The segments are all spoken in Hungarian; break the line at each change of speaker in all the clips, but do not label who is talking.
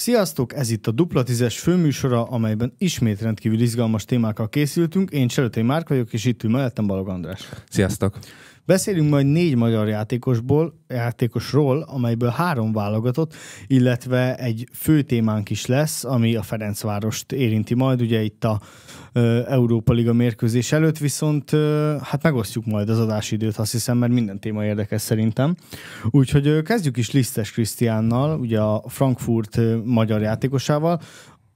Sziasztok, ez itt a Dupla Tízes főműsora, amelyben ismét rendkívül izgalmas témákkal készültünk. Én Csereté Márk vagyok, és itt ül mellettem Balog András. Sziasztok! Beszélünk majd négy magyar játékosból, játékosról, amelyből három válogatott, illetve egy fő témánk is lesz, ami a Ferencvárost érinti majd, ugye itt a ö, Európa Liga mérkőzés előtt, viszont ö, hát megosztjuk majd az adásidőt, azt hiszem, mert minden téma érdekes szerintem. Úgyhogy ö, kezdjük is Lisztes Krisztiánnal, ugye a Frankfurt ö, magyar játékosával,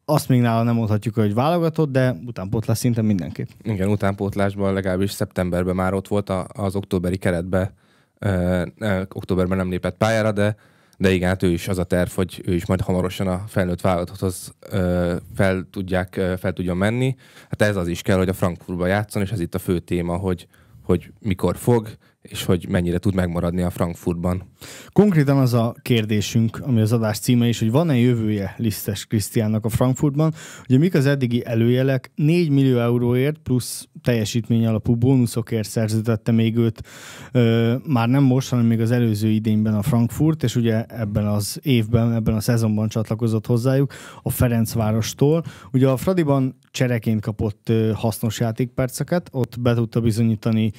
azt még nála nem mondhatjuk, hogy válogatott, de utánpótlás szinte mindenképp.
Igen, utánpótlásban legalábbis szeptemberben már ott volt a, az októberi keretbe, ö, ö, októberben nem lépett pályára, de de igen, hát ő is az a terv, hogy ő is majd hamarosan a felnőtt vállalathoz fel, tudják, ö, fel tudjon menni. Hát ez az is kell, hogy a Frankfurtba játszon, és ez itt a fő téma, hogy, hogy mikor fog, és hogy mennyire tud megmaradni a Frankfurtban.
Konkrétan az a kérdésünk, ami az adás címe is, hogy van-e jövője Lisztes Krisztiánnak a Frankfurtban? Ugye mik az eddigi előjelek? 4 millió euróért plusz teljesítmény alapú bónuszokért szerződette még őt ö, már nem most, hanem még az előző idényben a Frankfurt, és ugye ebben az évben, ebben a szezonban csatlakozott hozzájuk a Ferencvárostól. Ugye a Fradiban csereként kapott ö, hasznos játékperceket, ott be tudta bizonyítani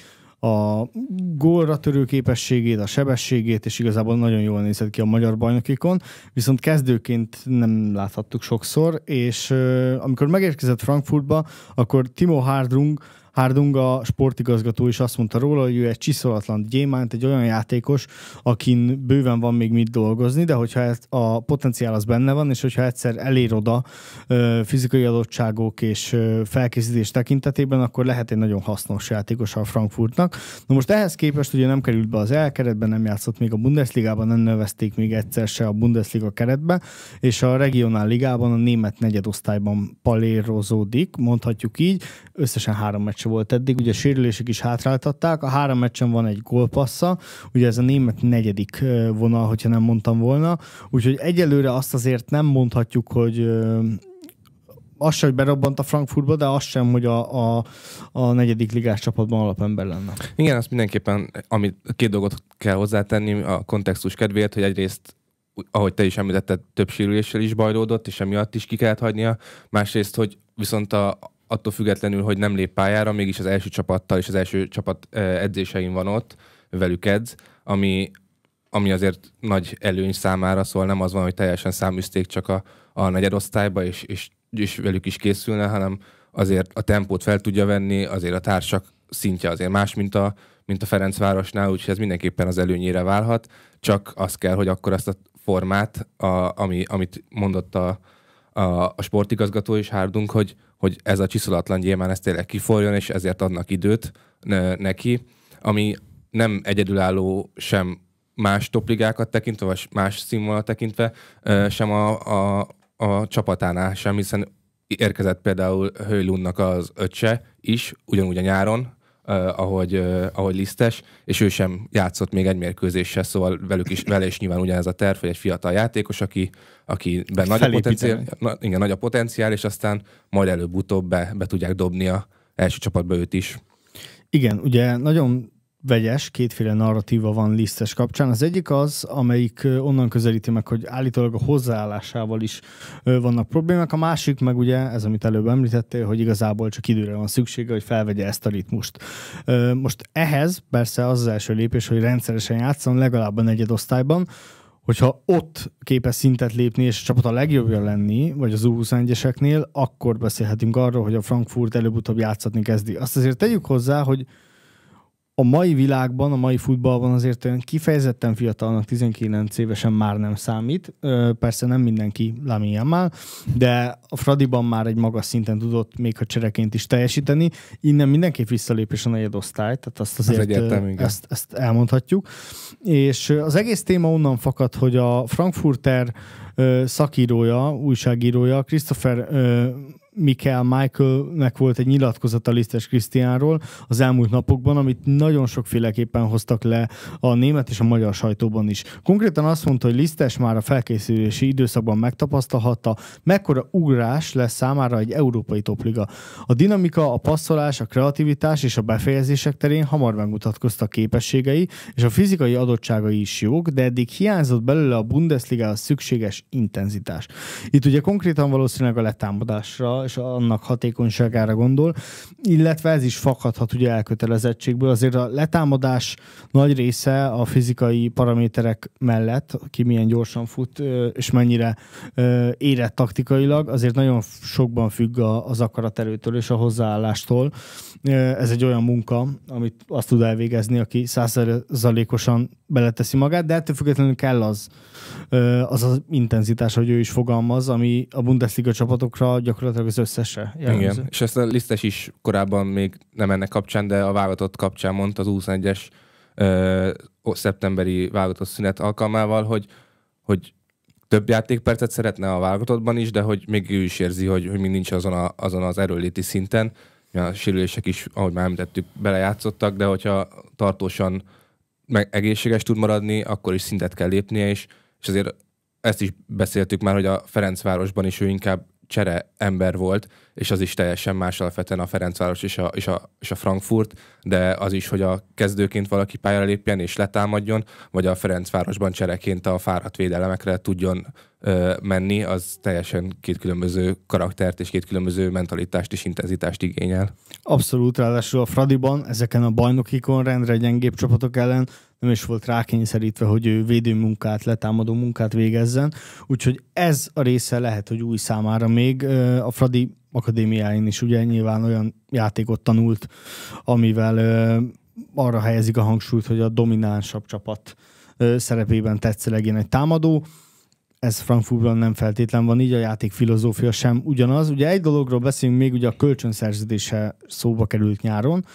a gólra törő képességét, a sebességét, és igazából nagyon jól nézett ki a magyar bajnokikon, viszont kezdőként nem láthattuk sokszor, és amikor megérkezett Frankfurtba, akkor Timo Hardrung Hardunga sportigazgató is azt mondta róla, hogy ő egy csiszolatlan gyémánt, egy olyan játékos, akin bőven van még mit dolgozni, de hogyha ez a potenciál az benne van, és hogyha egyszer elér oda fizikai adottságok és felkészítés tekintetében, akkor lehet egy nagyon hasznos játékos a Frankfurtnak. Na most ehhez képest ugye nem került be az elkeretben, nem játszott még a Bundesligában, nem nevezték még egyszer se a Bundesliga keretbe, és a regionál ligában, a német negyedosztályban palérozódik, mondhatjuk így, összesen három meccs meccse volt eddig, ugye sérülések is hátráltatták, a három meccsen van egy gólpassza, ugye ez a német negyedik vonal, hogyha nem mondtam volna, úgyhogy egyelőre azt azért nem mondhatjuk, hogy az sem, hogy berobbant a Frankfurtba, de az sem, hogy a, a, a negyedik ligás csapatban alapember lenne.
Igen, azt mindenképpen, amit két dolgot kell hozzátenni a kontextus kedvéért, hogy egyrészt ahogy te is említetted, több sérüléssel is bajlódott, és emiatt is ki kellett hagynia. Másrészt, hogy viszont a, attól függetlenül, hogy nem lép pályára, mégis az első csapattal és az első csapat edzéseim van ott, velük edz, ami, ami azért nagy előny számára, szól nem az van, hogy teljesen száműzték csak a, a negyedosztályba, és, és, és velük is készülne, hanem azért a tempót fel tudja venni, azért a társak szintje azért más, mint a, mint a Ferencvárosnál, úgyhogy ez mindenképpen az előnyére válhat, csak az kell, hogy akkor azt a formát, a, ami, amit mondott a, a, a sportigazgató is Hárdunk, hogy, hogy ez a csiszolatlan gyémán ez tényleg kiforjon, és ezért adnak időt neki, ami nem egyedülálló sem más topligákat tekintve, vagy más színvonal tekintve, sem a, a, a csapatánál sem, hiszen érkezett például Höjlundnak az öccse is, ugyanúgy a nyáron, Uh, ahogy, uh, ahogy Lisztes, és ő sem játszott még egy mérkőzéssel, szóval velük is, vele is nyilván ugyanez a terv, hogy egy fiatal játékos, aki, ben nagy a, potenciál, na, igen, nagy a potenciál, és aztán majd előbb-utóbb be, be tudják dobni a első csapatba őt is.
Igen, ugye nagyon vegyes, kétféle narratíva van Lisztes kapcsán. Az egyik az, amelyik onnan közelíti meg, hogy állítólag a hozzáállásával is vannak problémák, a másik meg ugye, ez amit előbb említettél, hogy igazából csak időre van szüksége, hogy felvegye ezt a ritmust. Most ehhez persze az az első lépés, hogy rendszeresen játszom legalább a negyed osztályban, hogyha ott képes szintet lépni és a csapat a legjobbja lenni, vagy az U21-eseknél, akkor beszélhetünk arról, hogy a Frankfurt előbb-utóbb játszatni kezdi. Azt azért tegyük hozzá, hogy a mai világban, a mai futballban azért olyan kifejezetten fiatalnak 19 évesen már nem számít. Persze nem mindenki már, de a Fradiban már egy magas szinten tudott még a csereként is teljesíteni. Innen mindenképp visszalépés a negyed osztály, tehát azt azért az egyetem, igen. ezt, ezt elmondhatjuk. És az egész téma onnan fakad, hogy a Frankfurter szakírója, újságírója, Christopher Michael Michaelnek volt egy nyilatkozata Lisztes Krisztiánról az elmúlt napokban, amit nagyon sokféleképpen hoztak le a német és a magyar sajtóban is. Konkrétan azt mondta, hogy Lisztes már a felkészülési időszakban megtapasztalhatta, mekkora ugrás lesz számára egy európai topliga. A dinamika, a passzolás, a kreativitás és a befejezések terén hamar megmutatkoztak képességei, és a fizikai adottságai is jók, de eddig hiányzott belőle a a szükséges intenzitás. Itt ugye konkrétan valószínűleg a letámadásra és annak hatékonyságára gondol, illetve ez is fakadhat ugye elkötelezettségből. Azért a letámadás nagy része a fizikai paraméterek mellett, ki milyen gyorsan fut, és mennyire érett taktikailag, azért nagyon sokban függ az akaraterőtől és a hozzáállástól. Ez egy olyan munka, amit azt tud elvégezni, aki százszerzalékosan beleteszi magát, de ettől függetlenül kell az, az az intenzitás, hogy ő is fogalmaz, ami a Bundesliga csapatokra gyakorlatilag az összese Jelenző. Igen,
és ezt a Lisztes is korábban még nem ennek kapcsán, de a válogatott kapcsán mondta az 21-es ö, szeptemberi válogatott szünet alkalmával, hogy, hogy több játékpercet szeretne a válogatottban is, de hogy még ő is érzi, hogy, hogy még nincs azon, a, azon az erőléti szinten. A sérülések is, ahogy már említettük, belejátszottak, de hogyha tartósan meg egészséges tud maradni, akkor is szintet kell lépnie, és, és azért ezt is beszéltük már, hogy a Ferencvárosban is ő inkább csere ember volt, és az is teljesen más alapvetően a Ferencváros és a, és, a, és a Frankfurt, de az is, hogy a kezdőként valaki pályára lépjen és letámadjon, vagy a Ferencvárosban csereként a fáradt védelemekre tudjon ö, menni, az teljesen két különböző karaktert és két különböző mentalitást és intenzitást igényel.
Abszolút, ráadásul a Fradiban ezeken a bajnokikon rendre gyengébb csapatok ellen nem is volt rákényszerítve, hogy ő védőmunkát, letámadó munkát végezzen. Úgyhogy ez a része lehet, hogy új számára még. A Fradi akadémiáin is ugye nyilván olyan játékot tanult, amivel arra helyezik a hangsúlyt, hogy a dominánsabb csapat szerepében tetszelegjen egy támadó ez Frankfurtban nem feltétlen van, így a játék filozófia sem ugyanaz. Ugye egy dologról beszélünk még, ugye a kölcsönszerződése szóba került nyáron.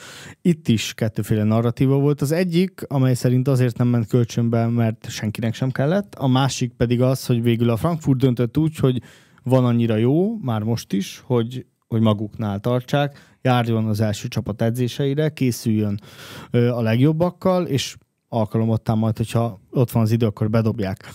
Itt is kettőféle narratíva volt. Az egyik, amely szerint azért nem ment kölcsönbe, mert senkinek sem kellett. A másik pedig az, hogy végül a Frankfurt döntött úgy, hogy van annyira jó, már most is, hogy hogy maguknál tartsák, járjon az első csapat edzéseire, készüljön a legjobbakkal, és alkalomottán majd, hogyha ott van az idő, akkor bedobják.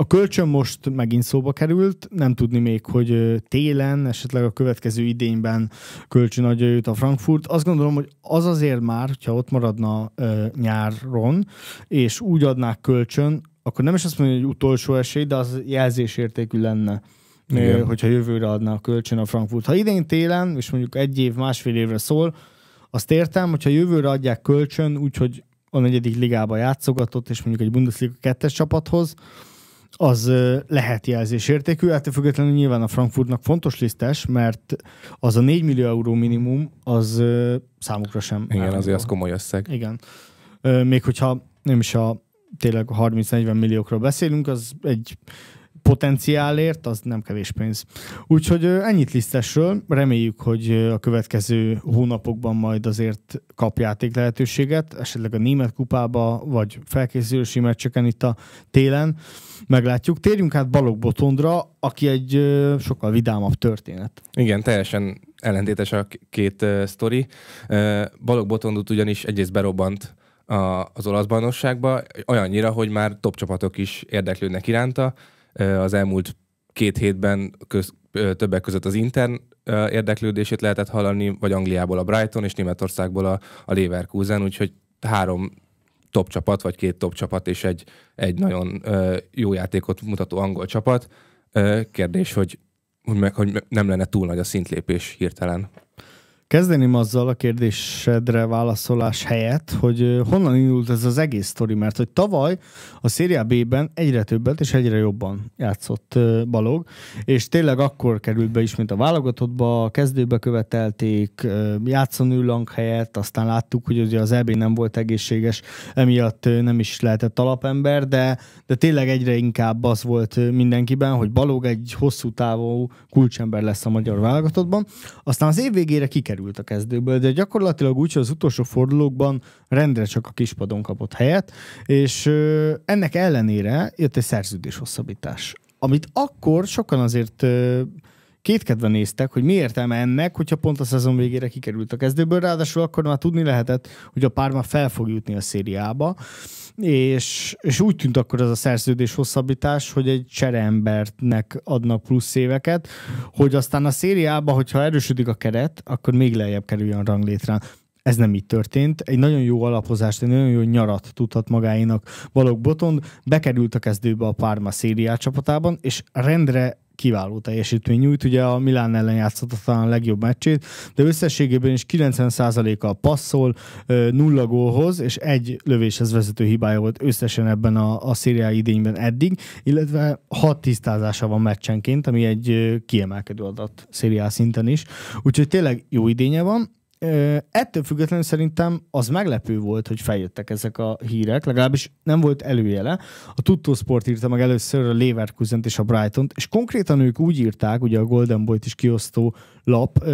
A kölcsön most megint szóba került, nem tudni még, hogy télen, esetleg a következő idényben kölcsön adja őt a Frankfurt. Azt gondolom, hogy az azért már, hogyha ott maradna ö, nyáron, és úgy adnák kölcsön, akkor nem is azt mondja, hogy utolsó esély, de az jelzésértékű lenne. Igen. hogyha jövőre adná a kölcsön a Frankfurt. Ha idén télen, és mondjuk egy év, másfél évre szól, azt értem, hogyha jövőre adják kölcsön, úgyhogy a negyedik ligába játszogatott, és mondjuk egy Bundesliga kettes csapathoz, az lehet jelzésértékű, ettől hát függetlenül nyilván a Frankfurtnak fontos listás, mert az a 4 millió euró minimum, az számukra sem. Igen, állandó. azért az komoly összeg. Igen. Még hogyha nem is a tényleg 30-40 milliókról beszélünk, az egy potenciálért, az nem kevés pénz. Úgyhogy ennyit lisztesről, reméljük, hogy a következő hónapokban majd azért kap játék lehetőséget, esetleg a német kupába, vagy felkészülési meccseken itt a télen. Meglátjuk. Térjünk át Balog Botondra, aki egy sokkal vidámabb történet.
Igen, teljesen ellentétes a két uh, sztori. Uh, Balog Botondot ugyanis egyrészt berobbant a, az olasz bajnokságba, olyannyira, hogy már top csapatok is érdeklődnek iránta, az elmúlt két hétben köz, többek között az Intern érdeklődését lehetett hallani, vagy Angliából a Brighton, és Németországból a, a Leverkusen, úgyhogy három top csapat, vagy két top csapat, és egy, egy nagyon jó játékot mutató angol csapat. kérdés, hogy, hogy, meg, hogy nem lenne túl nagy a szintlépés hirtelen.
Kezdeném azzal a kérdésedre válaszolás helyett, hogy honnan indult ez az egész sztori, mert hogy tavaly a Széria B-ben egyre többet és egyre jobban játszott Balog, és tényleg akkor került be ismét a válogatottba, a kezdőbe követelték, játszanőlang helyett, aztán láttuk, hogy ugye az EB nem volt egészséges, emiatt nem is lehetett alapember, de, de tényleg egyre inkább az volt mindenkiben, hogy Balog egy hosszú távú kulcsember lesz a magyar válogatottban. Aztán az év végére kikerült kikerült a kezdőből, de gyakorlatilag úgy, hogy az utolsó fordulókban rendre csak a kispadon kapott helyet, és ennek ellenére jött egy szerződés hosszabbítás, amit akkor sokan azért kétkedve néztek, hogy mi értelme ennek, hogyha pont a szezon végére kikerült a kezdőből, ráadásul akkor már tudni lehetett, hogy a Parma fel fog jutni a szériába, és, és úgy tűnt akkor az a szerződés hosszabbítás, hogy egy cserembertnek adnak plusz éveket, hogy aztán a szériába, hogyha erősödik a keret, akkor még lejjebb kerüljön a ranglétrán ez nem így történt. Egy nagyon jó alapozást, egy nagyon jó nyarat tudhat magáinak Balogh Botond. Bekerült a kezdőbe a Parma szériá csapatában, és rendre kiváló teljesítmény nyújt, ugye a Milán ellen játszott talán a legjobb meccsét, de összességében is 90 a passzol, nulla gólhoz és egy lövéshez vezető hibája volt összesen ebben a, a szériá idényben eddig, illetve hat tisztázása van meccsenként, ami egy kiemelkedő adat szériá szinten is. Úgyhogy tényleg jó idénye van, ettől függetlenül szerintem az meglepő volt, hogy feljöttek ezek a hírek, legalábbis nem volt előjele. A Tutto Sport írta meg először a leverkusen és a brighton és konkrétan ők úgy írták, ugye a Golden Boy-t is kiosztó lap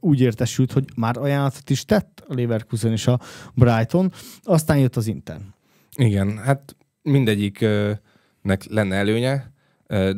úgy értesült, hogy már ajánlatot is tett a Leverkusen és a Brighton, aztán jött az Inter.
Igen, hát mindegyiknek lenne előnye,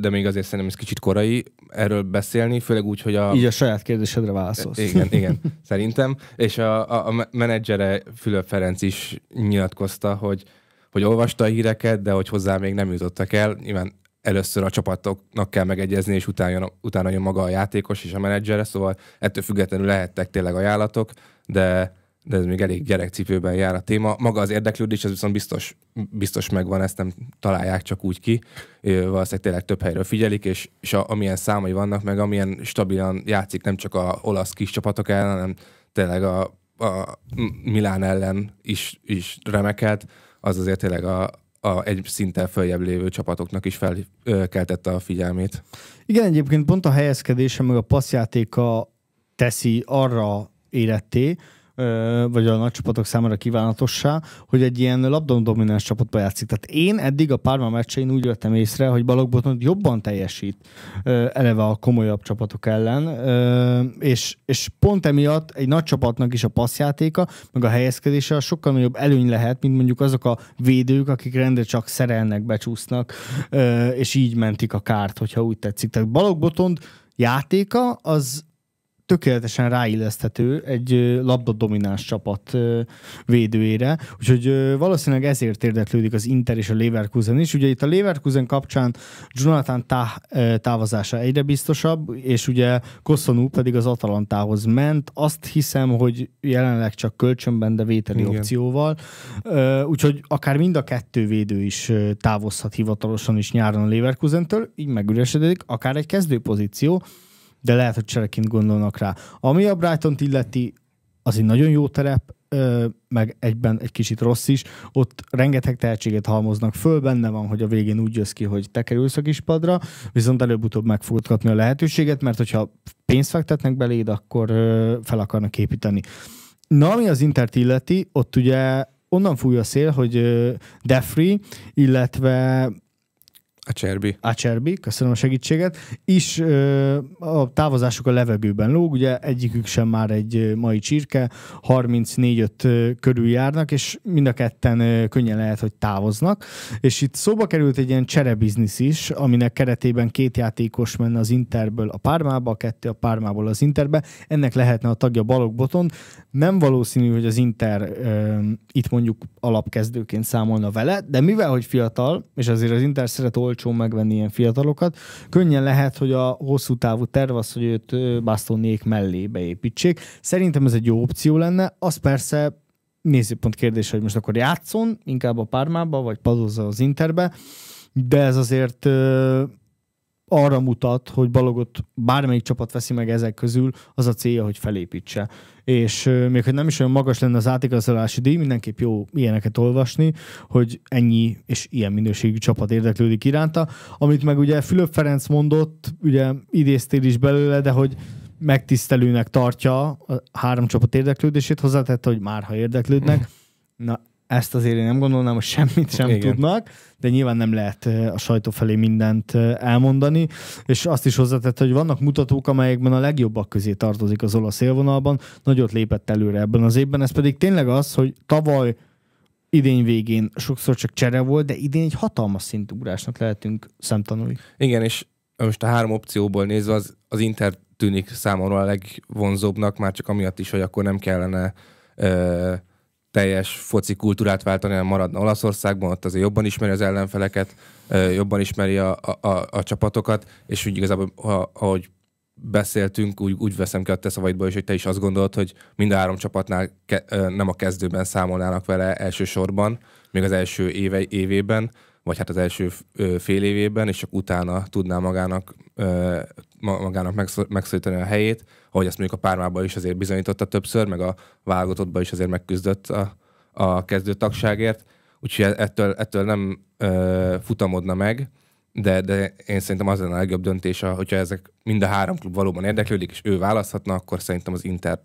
de még azért szerintem ez kicsit korai erről beszélni, főleg úgy, hogy a... Így a saját
kérdésedre válaszolsz. Igen, igen,
szerintem. És a, a, a menedzsere Fülöp Ferenc is nyilatkozta, hogy, hogy olvasta a híreket, de hogy hozzá még nem jutottak el. Nyilván először a csapatoknak kell megegyezni, és utána jön, utána jön maga a játékos és a menedzsere, szóval ettől függetlenül lehettek tényleg ajánlatok, de de ez még elég gyerekcipőben jár a téma. Maga az érdeklődés, ez viszont biztos, biztos megvan, ezt nem találják csak úgy ki. Valószínűleg tényleg több helyről figyelik, és, és a, amilyen számai vannak, meg amilyen stabilan játszik nem csak a olasz kis csapatok ellen, hanem tényleg a, a Milán ellen is, is remekelt, az azért tényleg a, a egy szinten följebb lévő csapatoknak is felkeltette a figyelmét.
Igen, egyébként pont a helyezkedése, meg a passzjátéka teszi arra éretté, vagy a nagy csapatok számára kívánatossá, hogy egy ilyen labdon domináns csapatba játszik. Tehát én eddig a Parma meccsein úgy vettem észre, hogy Balogboton jobban teljesít eleve a komolyabb csapatok ellen, és, és pont emiatt egy nagy csapatnak is a passzjátéka, meg a helyezkedése a sokkal nagyobb előny lehet, mint mondjuk azok a védők, akik rendre csak szerelnek, becsúsznak, és így mentik a kárt, hogyha úgy tetszik. Tehát Balogbotond játéka az, tökéletesen ráilleszthető egy domináns csapat védőjére, úgyhogy valószínűleg ezért érdeklődik az Inter és a Leverkusen is. Ugye itt a Leverkusen kapcsán Jonathan tá- távozása egyre biztosabb, és ugye Kosszonú pedig az Atalantához ment. Azt hiszem, hogy jelenleg csak kölcsönben, de vételi Igen. opcióval. Úgyhogy akár mind a kettő védő is távozhat hivatalosan is nyáron a Leverkusentől, így megüresedik akár egy kezdő pozíció de lehet, hogy csereként gondolnak rá. Ami a brighton illeti, az egy nagyon jó terep, meg egyben egy kicsit rossz is, ott rengeteg tehetséget halmoznak föl, benne van, hogy a végén úgy jössz ki, hogy te kerülsz a padra, viszont előbb-utóbb meg fogod kapni a lehetőséget, mert hogyha pénzt fektetnek beléd, akkor fel akarnak építeni. Na, ami az Intert illeti, ott ugye onnan fúj a szél, hogy Defri, illetve Acerbi. Acerbi, köszönöm a segítséget. Is a távozásuk a levegőben lóg, ugye egyikük sem már egy mai csirke, 34-5 körül járnak, és mind a ketten könnyen lehet, hogy távoznak. És itt szóba került egy ilyen cserebiznisz is, aminek keretében két játékos menne az Interből a Pármába, a kettő a Pármából az Interbe. Ennek lehetne a tagja Balog Boton. Nem valószínű, hogy az Inter itt mondjuk alapkezdőként számolna vele, de mivel, hogy fiatal, és azért az Inter szeret olcsón megvenni ilyen fiatalokat. Könnyen lehet, hogy a hosszú távú terv az, hogy őt Bastonék mellé beépítsék. Szerintem ez egy jó opció lenne. Az persze nézőpont kérdés, hogy most akkor játszon inkább a Pármába, vagy padozza az Interbe, de ez azért arra mutat, hogy Balogot bármelyik csapat veszi meg ezek közül, az a célja, hogy felépítse. És euh, még hogy nem is olyan magas lenne az átigazolási díj, mindenképp jó ilyeneket olvasni, hogy ennyi és ilyen minőségű csapat érdeklődik iránta. Amit meg ugye Fülöp Ferenc mondott, ugye idéztél is belőle, de hogy megtisztelőnek tartja a három csapat érdeklődését, hozzátette, hogy már ha érdeklődnek. Na ezt azért én nem gondolnám, hogy semmit sem Igen. tudnak, de nyilván nem lehet a sajtó felé mindent elmondani, és azt is hozzátett, hogy vannak mutatók, amelyekben a legjobbak közé tartozik az olasz élvonalban, nagyot lépett előre ebben az évben, ez pedig tényleg az, hogy tavaly idény végén sokszor csak csere volt, de idén egy hatalmas szintugrásnak lehetünk szemtanulni.
Igen, és most a három opcióból nézve az, az Inter tűnik számomra a legvonzóbbnak, már csak amiatt is, hogy akkor nem kellene uh teljes foci kultúrát váltani, hanem maradna Olaszországban, ott azért jobban ismeri az ellenfeleket, jobban ismeri a, a, a, a csapatokat, és úgy igazából, ha, ahogy beszéltünk, úgy, úgy veszem ki a te szavaidból is, hogy te is azt gondolod, hogy mind a három csapatnál ke, nem a kezdőben számolnának vele elsősorban, még az első éve, évében, vagy hát az első fél évében, és csak utána tudná magának, magának megszorítani a helyét, ahogy azt mondjuk a pármában is azért bizonyította többször, meg a válogatottban is azért megküzdött a, a kezdőtagságért, úgyhogy e- ettől, ettől nem ö, futamodna meg, de, de én szerintem az lenne a legjobb döntés, hogyha ezek mind a három klub valóban érdeklődik, és ő választhatna, akkor szerintem az Inter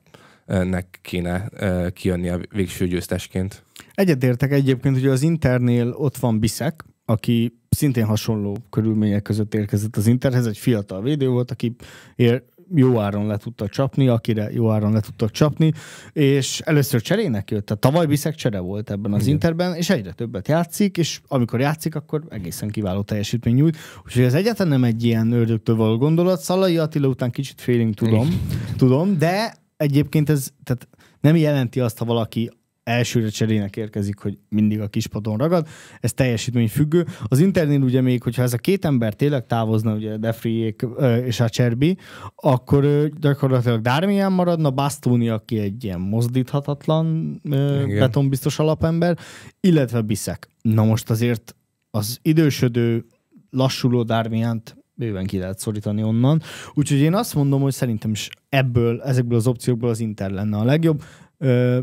nek kéne kijönni a végső győztesként.
Egyetértek egyébként, hogy az Internél ott van Biszek, aki szintén hasonló körülmények között érkezett az Interhez, egy fiatal védő volt, aki ér, jó áron le tudtak csapni, akire jó áron le tudtak csapni, és először cserének jött, tehát tavaly Biszek csere volt ebben az Igen. Interben, és egyre többet játszik, és amikor játszik, akkor egészen kiváló teljesítmény nyújt. Úgyhogy ez egyáltalán nem egy ilyen ördögtől való gondolat. Szalai Attila után kicsit félünk, tudom, tudom, de egyébként ez tehát nem jelenti azt, ha valaki elsőre cserének érkezik, hogy mindig a kispadon ragad. Ez teljesítmény függő. Az Internél ugye még, hogyha ez a két ember tényleg távozna, ugye Defriék és a Cserbi, akkor gyakorlatilag Darmian maradna, Bastoni, aki egy ilyen mozdíthatatlan Igen. betonbiztos alapember, illetve Biszek. Na most azért az idősödő, lassuló dármiánt bőven ki lehet szorítani onnan. Úgyhogy én azt mondom, hogy szerintem is ebből, ezekből az opciókból az Inter lenne a legjobb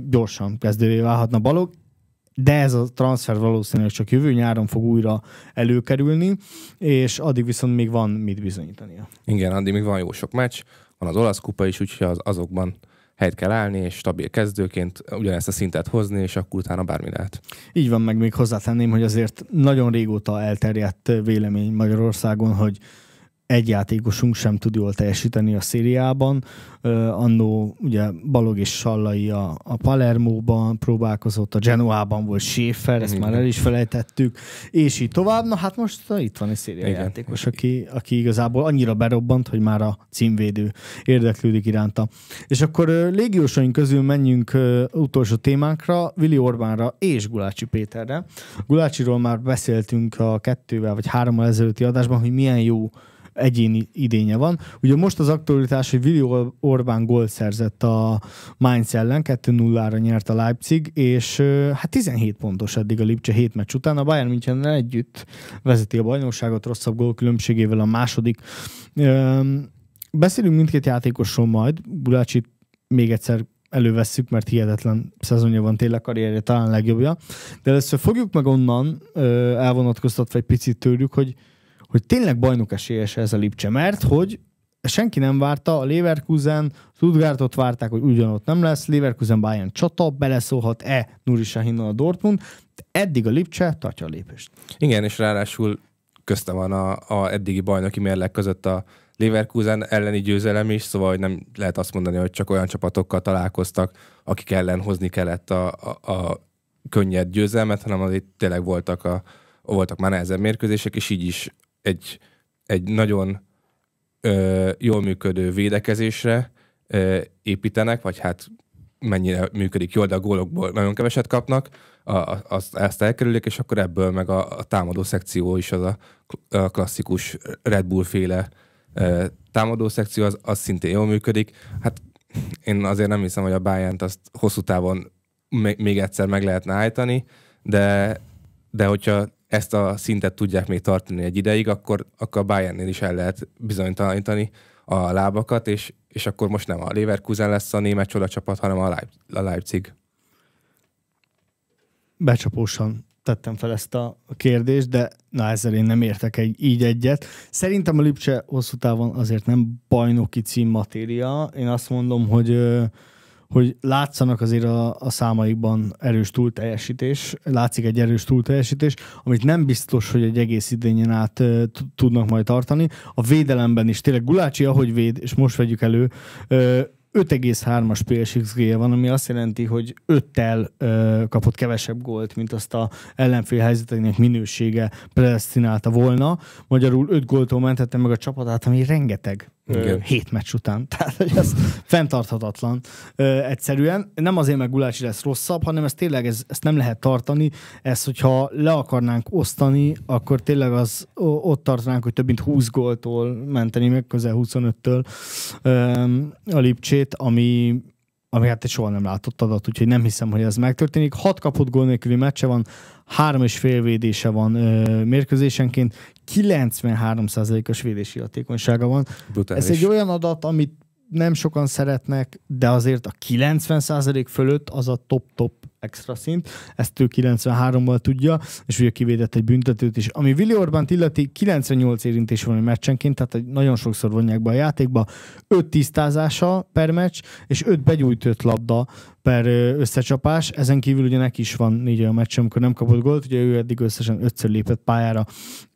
gyorsan kezdővé válhatna Balog, de ez a transfer valószínűleg csak jövő nyáron fog újra előkerülni, és addig viszont még van mit bizonyítania.
Igen, addig még van jó sok meccs, van az olasz kupa is, úgyhogy az, azokban helyt kell állni, és stabil kezdőként ugyanezt a szintet hozni, és akkor utána bármi lehet.
Így van, meg még hozzátenném, hogy azért nagyon régóta elterjedt vélemény Magyarországon, hogy egy játékosunk sem tud jól teljesíteni a szériában. Uh, annó ugye Balog és Sallai a, a Palermo-ban próbálkozott, a Genoában volt Schaefer, ezt már el is felejtettük, és így tovább. Na hát most uh, itt van egy széria Igen. játékos, aki, aki igazából annyira berobbant, hogy már a címvédő érdeklődik iránta. És akkor uh, légiósaink közül menjünk uh, utolsó témánkra, Vili Orbánra és Gulácsi Péterre. Gulácsiról már beszéltünk a kettővel vagy hárommal ezelőtti adásban, hogy milyen jó egyéni idénye van. Ugye most az aktualitás, hogy Willi Orbán gól szerzett a Mainz ellen, 2-0-ra nyert a Leipzig, és hát 17 pontos eddig a Lipcse 7 meccs után. A Bayern München együtt vezeti a bajnokságot rosszabb gól különbségével a második. Beszélünk mindkét játékosról majd, Gulácsit még egyszer elővesszük, mert hihetetlen szezonja van tényleg karrierje, talán legjobbja. De először fogjuk meg onnan, elvonatkoztatva egy picit tőlük, hogy hogy tényleg bajnok esélyes ez a Lipcse, mert hogy senki nem várta, a Leverkusen, Stuttgartot várták, hogy ugyanott nem lesz, Leverkusen Bayern csata, beleszólhat-e Nuri Sahinon a Dortmund, de eddig a Lipcse tartja a
lépést. Igen, és ráadásul közte van a, a eddigi bajnoki mérleg között a Leverkusen elleni győzelem is, szóval nem lehet azt mondani, hogy csak olyan csapatokkal találkoztak, akik ellen hozni kellett a, a, a könnyed győzelmet, hanem azért tényleg voltak, a, voltak már nehezebb mérkőzések, és így is egy, egy nagyon ö, jól működő védekezésre ö, építenek, vagy hát mennyire működik jól, de a gólokból nagyon keveset kapnak, a, azt, ezt elkerülik, és akkor ebből meg a, a támadó szekció is az a, a klasszikus Red Bull féle ö, támadó szekció, az, az szintén jól működik. Hát én azért nem hiszem, hogy a bayern azt hosszú távon még egyszer meg lehetne állítani, de, de hogyha ezt a szintet tudják még tartani egy ideig, akkor, akkor a Bayernnél is el lehet bizonytalanítani a lábakat, és, és akkor most nem a Leverkusen lesz a német csoda csapat, hanem a, Leip, a Leipzig.
Becsapósan tettem fel ezt a kérdést, de na ezzel én nem értek egy, így egyet. Szerintem a Lipcse hosszú távon azért nem bajnoki cím matéria. Én azt mondom, hogy ö, hogy látszanak azért a, a számaikban erős túlteljesítés, látszik egy erős túlteljesítés, amit nem biztos, hogy egy egész idényen át tudnak majd tartani. A védelemben is, tényleg Gulácsi, ahogy véd, és most vegyük elő, 5,3-as PSXG-je van, ami azt jelenti, hogy öttel ö, kapott kevesebb gólt, mint azt a ellenfél helyzetének minősége predestinálta volna. Magyarul 5 góltól mentette meg a csapatát, ami rengeteg. Igen. hét meccs után. Tehát, hogy ez fenntarthatatlan ö, egyszerűen. Nem azért, mert Gulácsi lesz rosszabb, hanem ez tényleg ez, ezt nem lehet tartani. Ezt, hogyha le akarnánk osztani, akkor tényleg az ott tartanánk, hogy több mint 20 góltól menteni, meg közel 25-től ö, a Lipcsét, ami ami hát egy soha nem látott adat, úgyhogy nem hiszem, hogy ez megtörténik. Hat kapott gól nélküli meccse van, három és fél védése van ö, mérkőzésenként, 93%-os védési hatékonysága van. Butális. Ez egy olyan adat, amit nem sokan szeretnek, de azért a 90% fölött az a top-top extra szint, ezt ő 93-mal tudja, és ugye kivédett egy büntetőt is. Ami Willi Orbánt illeti, 98 érintés van egy meccsenként, tehát nagyon sokszor vonják be a játékba, 5 tisztázása per meccs, és 5 begyújtott labda per összecsapás, ezen kívül ugye neki is van négy olyan meccs, amikor nem kapott gólt, ugye ő eddig összesen ötször lépett pályára,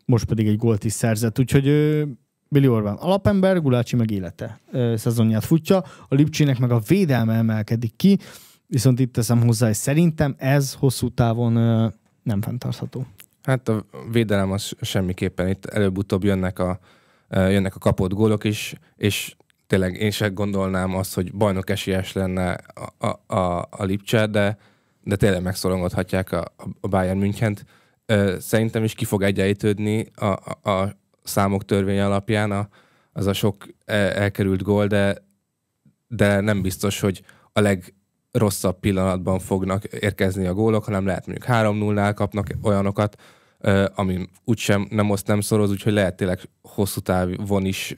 most pedig egy gólt is szerzett, úgyhogy Billy Orbán alapember, Gulácsi meg élete szezonját futja, a Lipcsének meg a védelme emelkedik ki, Viszont itt teszem hozzá, hogy szerintem ez hosszú távon ö, nem fenntartható.
Hát a védelem az semmiképpen. Itt előbb-utóbb jönnek a, jönnek a kapott gólok is, és tényleg én sem gondolnám azt, hogy bajnok esélyes lenne a, a, a, a Lipcse, de, de tényleg megszorongathatják a, a Bayern Münchent. Szerintem is ki fog egyenlítődni a, a, a számok törvény alapján a, az a sok e, elkerült gól, de, de nem biztos, hogy a leg, rosszabb pillanatban fognak érkezni a gólok, hanem lehet mondjuk 3 0 kapnak olyanokat, ami úgysem nem oszt, nem szoroz, úgyhogy lehet tényleg hosszú távon is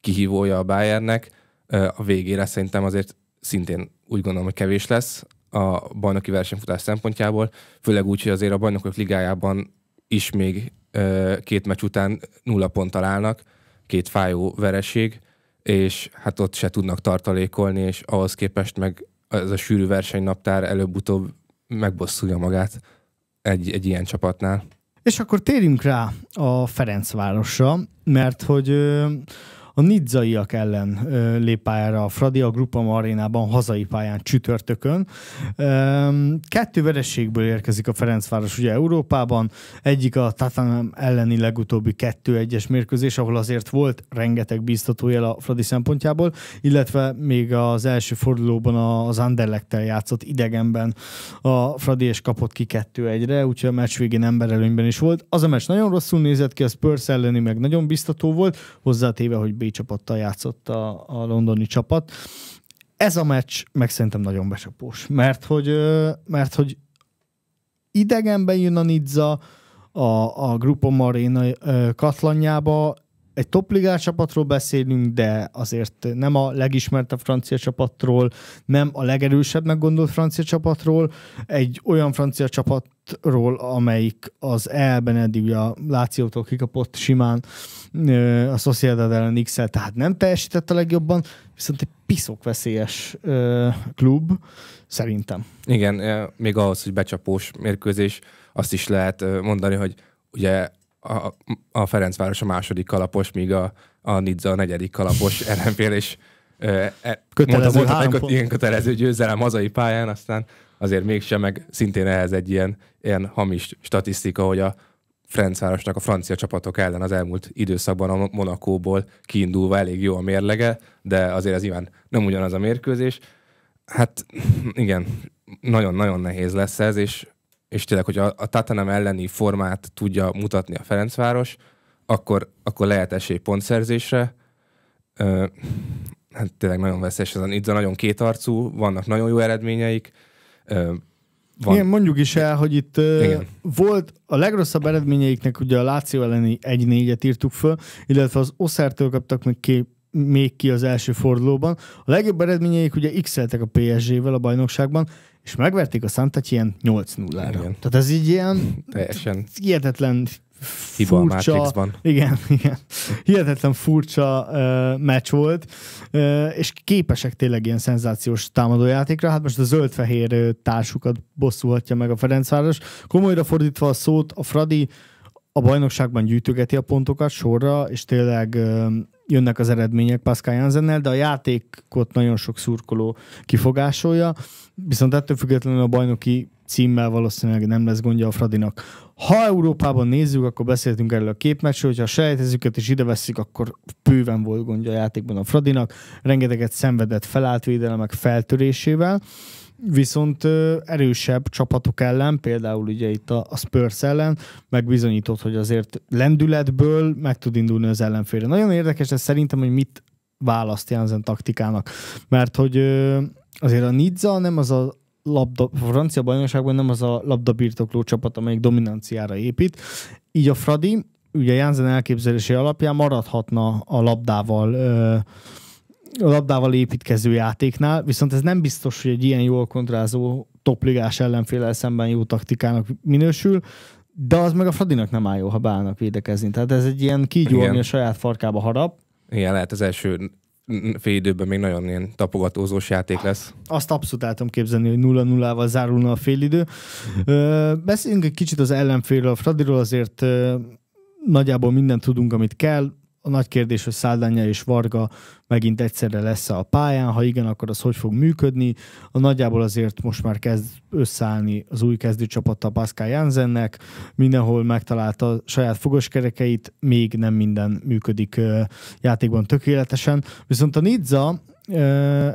kihívója a Bayernnek. A végére szerintem azért szintén úgy gondolom, hogy kevés lesz a bajnoki versenyfutás szempontjából, főleg úgy, hogy azért a bajnokok ligájában is még két meccs után nulla pont találnak, két fájó vereség, és hát ott se tudnak tartalékolni, és ahhoz képest meg ez a sűrű versenynaptár előbb-utóbb megbosszulja magát egy, egy ilyen csapatnál.
És akkor térjünk rá a Ferencvárosra, mert hogy a nidzaiak ellen lép pályára a Fradi a Grupam arénában hazai pályán csütörtökön. Kettő vereségből érkezik a Ferencváros ugye Európában, egyik a Tatanem elleni legutóbbi 2-1-es mérkőzés, ahol azért volt rengeteg biztatójel a Fradi szempontjából, illetve még az első fordulóban az Anderlechtel játszott idegenben a Fradi és kapott ki 2-1-re, úgyhogy a meccs végén emberelőnyben is volt. Az a meccs nagyon rosszul nézett ki, a Spurs elleni meg nagyon biztató volt, hozzátéve, hogy csapattal játszott a, a londoni csapat. Ez a meccs meg szerintem nagyon becsapós, mert hogy, mert hogy idegenben jön a Nizza, a, a Groupon Marina katlanjába, egy topligás csapatról beszélünk, de azért nem a legismertebb francia csapatról, nem a legerősebbnek gondolt francia csapatról, egy olyan francia csapatról, amelyik az elben eddig a Lációtól kikapott simán a Sociedad ellen x tehát nem teljesített a legjobban, viszont egy piszok veszélyes klub, szerintem.
Igen, még ahhoz, hogy becsapós mérkőzés, azt is lehet mondani, hogy ugye a, a Ferencváros a második kalapos, míg a, a Nidza a negyedik kalapos ellenfél, és e, kötelező, mondhat, három pont. igen, kötelező győzelem hazai pályán, aztán azért mégsem, meg szintén ehhez egy ilyen, ilyen hamis statisztika, hogy a Ferencvárosnak a francia csapatok ellen az elmúlt időszakban a Monakóból kiindulva elég jó a mérlege, de azért ez nyilván nem ugyanaz a mérkőzés. Hát igen, nagyon-nagyon nehéz lesz ez, és és tényleg, hogy a, a Tatanem elleni formát tudja mutatni a Ferencváros, akkor, akkor lehet esély pontszerzésre. Ö, hát tényleg nagyon veszélyes ez a Nidza, nagyon kétarcú, vannak nagyon jó eredményeik. Ö, van. Igen,
mondjuk is el, hogy itt Igen. volt a legrosszabb eredményeiknek ugye a Láció elleni egy-négyet írtuk föl, illetve az Oszertől kaptak meg két még ki az első fordulóban. A legjobb eredményeik ugye x a PSG-vel a bajnokságban, és megverték a Santa ilyen 8-0-ra. Igen. Tehát ez így ilyen teljesen hihetetlen
Hiba furcsa, a
Igen, igen. Hihetetlen furcsa uh, meccs volt, uh, és képesek tényleg ilyen szenzációs támadójátékra. Hát most a zöld-fehér társukat bosszulhatja meg a Ferencváros. Komolyra fordítva a szót, a Fradi a bajnokságban gyűjtögeti a pontokat sorra, és tényleg uh, jönnek az eredmények Pascal Jansennel, de a játékot nagyon sok szurkoló kifogásolja, viszont ettől függetlenül a bajnoki címmel valószínűleg nem lesz gondja a Fradinak. Ha Európában nézzük, akkor beszéltünk erről a képmeccsről, hogyha a sejtezőket is ide veszik, akkor bőven volt gondja a játékban a Fradinak, rengeteget szenvedett felállt védelemek feltörésével, viszont erősebb csapatok ellen, például ugye itt a, a Spurs ellen, megbizonyított, hogy azért lendületből meg tud indulni az ellenfélre. Nagyon érdekes ez szerintem, hogy mit választ Jansen taktikának, mert hogy azért a Nizza nem az a labda, a francia bajnokságban nem az a labdabirtokló csapat, amelyik dominanciára épít. Így a Fradi, ugye Jansen elképzelése alapján maradhatna a labdával ö, labdával építkező játéknál, viszont ez nem biztos, hogy egy ilyen jól kontrázó topligás ellenféle szemben jó taktikának minősül, de az meg a Fradinak nem áll jó, ha beállnak védekezni. Tehát ez egy ilyen kígyúrni a saját farkába harap.
Igen, lehet az első fél időben még nagyon ilyen tapogatózós játék lesz.
Azt abszolút el tudom képzelni, hogy 0-0-val zárulna a fél idő. Beszéljünk egy kicsit az ellenfélről, a Fradiról azért nagyjából mindent tudunk, amit kell a nagy kérdés, hogy Száldánya és Varga megint egyszerre lesz a pályán, ha igen, akkor az hogy fog működni. A nagyjából azért most már kezd összeállni az új kezdőcsapata Pascal Jansennek, mindenhol megtalálta saját fogoskerekeit, még nem minden működik játékban tökéletesen. Viszont a Nizza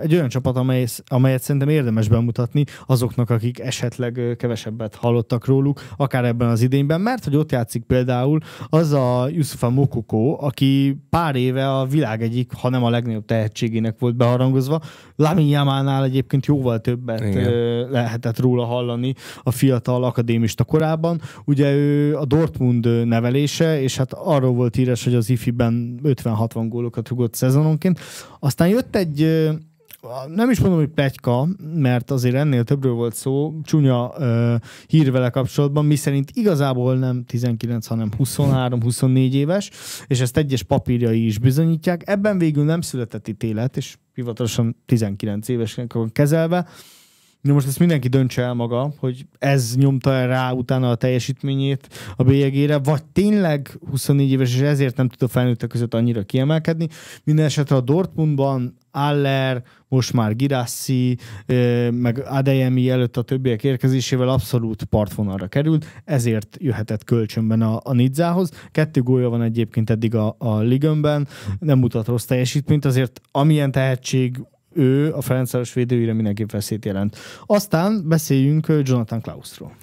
egy olyan csapat, amely, amelyet szerintem érdemes bemutatni azoknak, akik esetleg kevesebbet hallottak róluk, akár ebben az idényben, mert hogy ott játszik például az a Yusufa Mokoko, aki pár éve a világ egyik, ha nem a legnagyobb tehetségének volt beharangozva. Lamin Yamánál egyébként jóval többet Igen. lehetett róla hallani a fiatal akadémista korában. Ugye ő a Dortmund nevelése, és hát arról volt íres, hogy az ifiben 50-60 gólokat rúgott szezononként. Aztán jött egy, nem is mondom, hogy pletyka, mert azért ennél többről volt szó, csúnya hírvele kapcsolatban, miszerint igazából nem 19, hanem 23-24 éves, és ezt egyes papírjai is bizonyítják. Ebben végül nem született ítélet, és hivatalosan 19 évesen kezelve, Na most ezt mindenki döntse el maga, hogy ez nyomta -e rá utána a teljesítményét a bélyegére, vagy tényleg 24 éves, és ezért nem tud a felnőttek között annyira kiemelkedni. Minden esetre a Dortmundban Aller, most már Girassi, meg Adeyemi előtt a többiek érkezésével abszolút partvonalra került, ezért jöhetett kölcsönben a, a Nidzához. Kettő gólya van egyébként eddig a, a Ligönben, nem mutat rossz teljesítményt, azért amilyen tehetség ő a Ferencváros védőire mindenképp veszélyt jelent. Aztán beszéljünk Jonathan Klausról.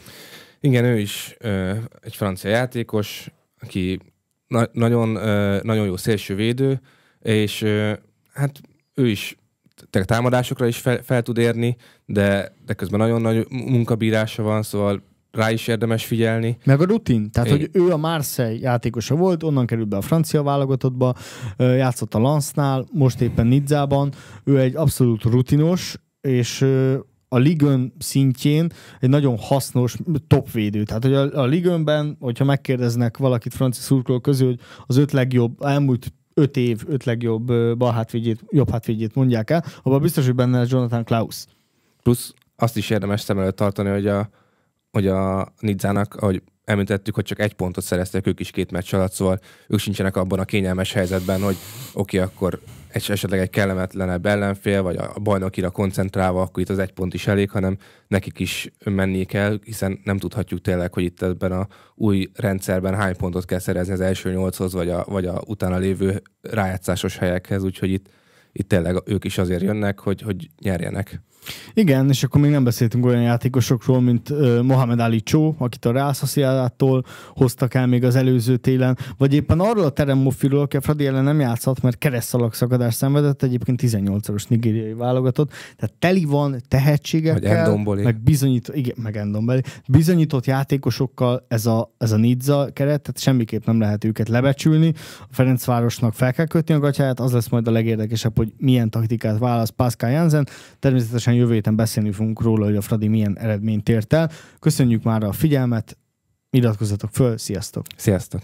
Igen, ő is ö, egy francia játékos, aki na- nagyon, ö, nagyon jó szélső védő, és ö, hát ő is támadásokra is fel, fel tud érni, de, de közben nagyon nagy munkabírása van, szóval rá is érdemes figyelni. Meg a
rutin, tehát Én... hogy ő a Marseille játékosa volt, onnan került be a francia válogatottba, játszott a Lansnál, most éppen Nidzában, ő egy abszolút rutinos, és a ligön szintjén egy nagyon hasznos topvédő. Tehát, hogy a, a ligönben, hogyha megkérdeznek valakit francia szurkoló közül, hogy az öt legjobb elmúlt öt év öt
legjobb bal hátvédjét, jobb hátvédjét mondják el, abban biztos, hogy benne Jonathan Klaus. Plusz azt is érdemes szem előtt tartani, hogy a, hogy a Nidzának, ahogy említettük, hogy csak egy pontot szereztek ők is két meccs alatt, szóval ők sincsenek abban a kényelmes helyzetben, hogy oké, okay, akkor egy, esetleg egy kellemetlenebb ellenfél, vagy a bajnokira koncentrálva, akkor itt az egy pont is elég, hanem nekik is menni kell, hiszen nem tudhatjuk tényleg, hogy itt ebben a új rendszerben hány pontot kell szerezni az első nyolchoz, vagy a, vagy a utána lévő rájátszásos helyekhez, úgyhogy itt, itt tényleg ők is azért jönnek, hogy, hogy nyerjenek. Igen,
és akkor még nem beszéltünk olyan játékosokról, mint uh, Mohamed Ali Cho, akit a Real Sociedadtól hoztak el még az előző télen, vagy éppen arról a Teremofiról, aki a Fradi ellen nem játszott, mert keresztalak szakadást szenvedett, egyébként 18-os nigériai válogatott, tehát teli van tehetségekkel, meg bizonyít, igen, meg endombeli, bizonyított játékosokkal ez a, ez a Nidza keret, tehát semmiképp nem lehet őket lebecsülni. A Ferencvárosnak fel kell kötni a gatyáját, az lesz majd a legérdekesebb, hogy milyen taktikát válasz Pascal Jansen. Természetesen jövő héten beszélni fogunk róla, hogy a Fradi milyen eredményt ért el. Köszönjük már a figyelmet, iratkozzatok föl, sziasztok! Sziasztok!